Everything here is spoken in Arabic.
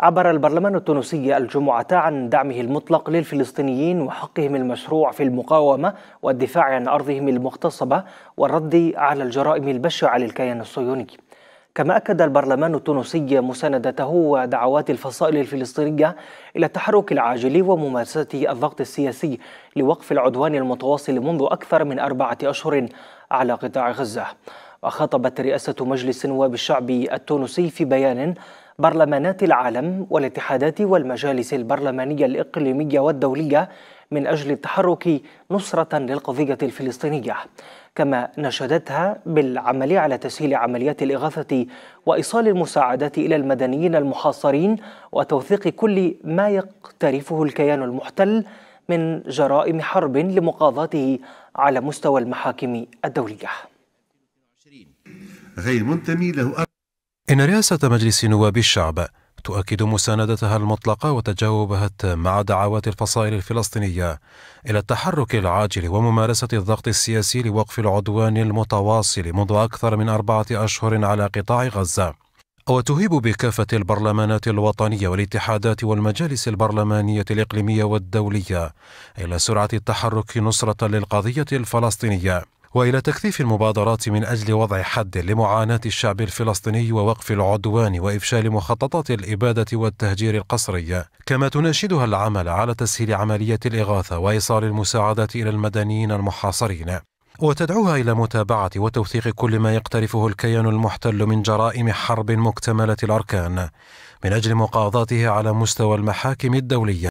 عبر البرلمان التونسي الجمعة عن دعمه المطلق للفلسطينيين وحقهم المشروع في المقاومة والدفاع عن أرضهم المغتصبة والرد على الجرائم البشعة للكيان الصهيوني كما أكد البرلمان التونسي مساندته ودعوات الفصائل الفلسطينية إلى التحرك العاجل وممارسة الضغط السياسي لوقف العدوان المتواصل منذ أكثر من أربعة أشهر على قطاع غزة وخاطبت رئاسة مجلس نواب الشعب التونسي في بيان برلمانات العالم والاتحادات والمجالس البرلمانية الإقليمية والدولية من أجل التحرك نصرة للقضية الفلسطينية كما نشدتها بالعمل على تسهيل عمليات الإغاثة وإيصال المساعدات إلى المدنيين المحاصرين وتوثيق كل ما يقترفه الكيان المحتل من جرائم حرب لمقاضاته على مستوى المحاكم الدولية غير منتمي له إن رئاسة مجلس نواب الشعب تؤكد مساندتها المطلقة وتجاوبها التام مع دعوات الفصائل الفلسطينية إلى التحرك العاجل وممارسة الضغط السياسي لوقف العدوان المتواصل منذ أكثر من أربعة أشهر على قطاع غزة وتهيب بكافة البرلمانات الوطنية والاتحادات والمجالس البرلمانية الإقليمية والدولية إلى سرعة التحرك نصرة للقضية الفلسطينية والى تكثيف المبادرات من اجل وضع حد لمعاناه الشعب الفلسطيني ووقف العدوان وافشال مخططات الاباده والتهجير القسري، كما تناشدها العمل على تسهيل عمليه الاغاثه وايصال المساعدات الى المدنيين المحاصرين. وتدعوها إلى متابعة وتوثيق كل ما يقترفه الكيان المحتل من جرائم حرب مكتملة الأركان من أجل مقاضاته على مستوى المحاكم الدولية